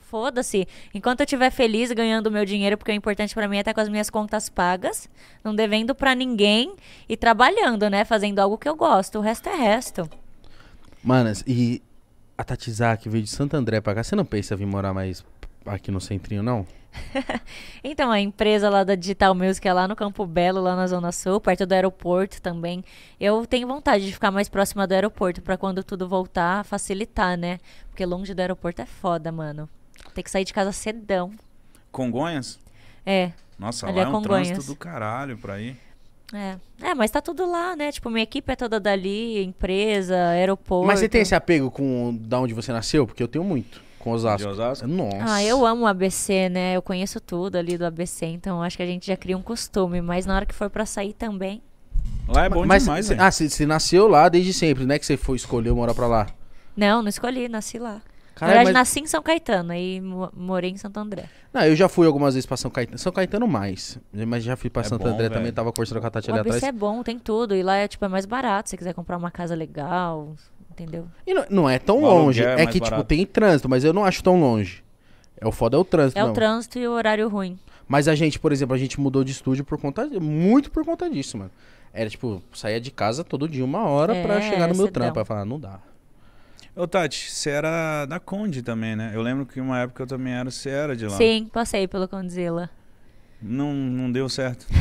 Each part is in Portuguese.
Foda-se. Enquanto eu estiver feliz ganhando meu dinheiro, porque o importante para mim é estar tá com as minhas contas pagas, não devendo para ninguém e trabalhando, né? Fazendo algo que eu gosto. O resto é resto. Manas, e a Tatizar que veio de Santo André pra cá, você não pensa vir morar mais aqui no centrinho, não? então, a empresa lá da Digital Music é lá no Campo Belo, lá na Zona Sul, perto do aeroporto também. Eu tenho vontade de ficar mais próxima do aeroporto para quando tudo voltar, facilitar, né? Porque longe do aeroporto é foda, mano. Tem que sair de casa cedão. Congonhas? É. Nossa, ali é lá é, é um trânsito do caralho pra ir. É. é, mas tá tudo lá, né? Tipo, minha equipe é toda dali, empresa, aeroporto. Mas você tem esse apego com da onde você nasceu? Porque eu tenho muito. Com Osasco. De Osasco? Nossa. Ah, eu amo o ABC, né? Eu conheço tudo ali do ABC, então acho que a gente já cria um costume. Mas na hora que for pra sair também. Lá é bom mas, demais, né? Ah, você nasceu lá desde sempre, né? Que você foi escolheu morar pra lá. Não, não escolhi, nasci lá. Caralho, Na verdade, mas... nasci em São Caetano, aí morei em Santo André. Não, eu já fui algumas vezes pra São Caetano. São Caetano mais. Mas já fui pra É Santo bom, André também, tava conversando com a Tati O ali atrás. Isso é bom, tem tudo. E lá é, tipo, é mais barato, se você quiser comprar uma casa legal, entendeu? E não, não é tão O longe. é É, que, tipo, tem trânsito, mas eu não acho tão longe. É o foda é o trânsito, É não. o trânsito e o horário ruim. Mas a gente, por exemplo, a gente mudou de estúdio por conta muito por conta disso, mano. Era tipo, saía de casa todo dia uma hora pra é, chegar no meu trampo. Aí falar não dá. Ô, Tati, você era da Conde também, né? Eu lembro que uma época eu também era, você era de lá. Sim, passei pelo Condzilla. Não, não deu certo.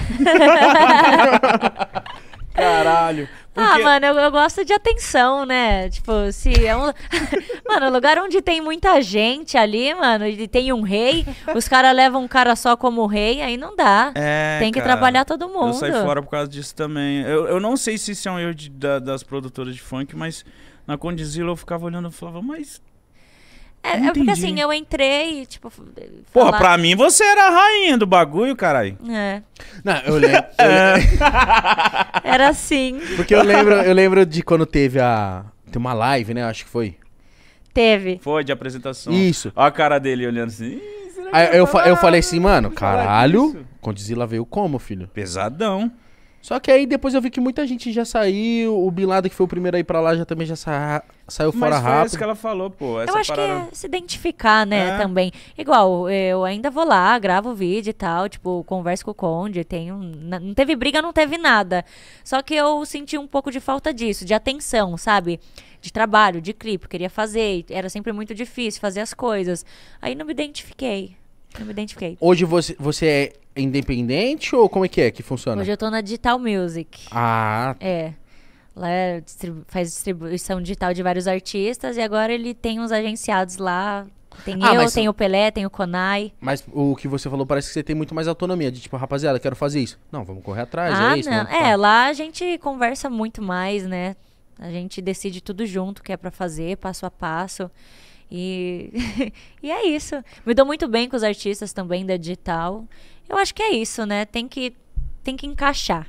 Caralho. Ah, Porque... Ah, mano, eu, eu, gosto de atenção, né? Tipo, se é um. mano, lugar onde tem muita gente ali, mano, e tem um rei, os caras levam um cara só como rei, aí não dá. É, tem que cara, trabalhar todo mundo. Eu saí fora por causa disso também. Eu, eu não sei se isso é um erro de, da, das produtoras de funk, mas na Condizila eu ficava olhando e falava, mas é, é porque assim, eu entrei e, tipo. Porra, pra mim você era a rainha do bagulho, caralho. É. Não, eu lembro. É. era assim. Porque eu lembro, eu lembro de quando teve a. Tem uma live, né? Acho que foi. Teve. Foi, de apresentação. Isso. Olha a cara dele olhando assim. Aí eu, eu, eu falei assim, mano, é é caralho, Condzilla veio como, filho? Pesadão. Só que aí depois eu vi que muita gente já saiu, o Bin Laden, que foi o primeiro a ir pra lá, já também já sa... saiu fora Mas foi rápido. isso que ela falou, pô. eu acho parada... que é se identificar, né, é. também. Igual, eu ainda vou lá, gravo vídeo e tal, tipo, converso com o Conde, tenho... não teve briga, não teve nada. Só que eu senti um pouco de falta disso, de atenção, sabe? De trabalho, de clipe, queria fazer, era sempre muito difícil fazer as coisas. Aí não me identifiquei me identifiquei. Hoje você, você é independente ou como é que é que funciona? Hoje eu tô na Digital Music. Ah. É. Lá é distribu faz distribuição digital de vários artistas e agora ele tem uns agenciados lá. Tem ah, eu, mas... tem o Pelé, tem o Conai. Mas o que você falou parece que você tem muito mais autonomia. De tipo, rapaziada, quero fazer isso. Não, vamos correr atrás, é ah, é isso. Não. É, lá a gente conversa muito mais, né? A gente decide tudo junto o que é para fazer, passo a passo. E, e é isso. Me dou muito bem com os artistas também da digital. Eu acho que é isso, né? Tem que, tem que encaixar.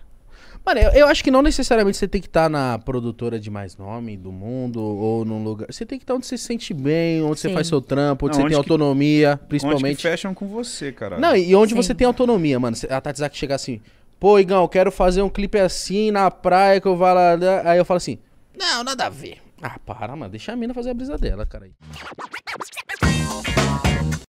Mano, eu, eu acho que não necessariamente você tem que estar tá na produtora de mais nome do mundo ou num lugar. Você tem que estar tá onde você se sente bem, onde Sim. você faz seu trampo, onde não, você onde tem que, autonomia, principalmente. Onde que fecham com você, cara. Não, e onde Sim. você tem autonomia, mano. A Tatizaki chega assim, pô, Igão, quero fazer um clipe assim na praia que eu vá lá. Né? Aí eu falo assim, não, nada a ver. Ah, para, mano. Deixa a mina fazer a brisa dela, cara.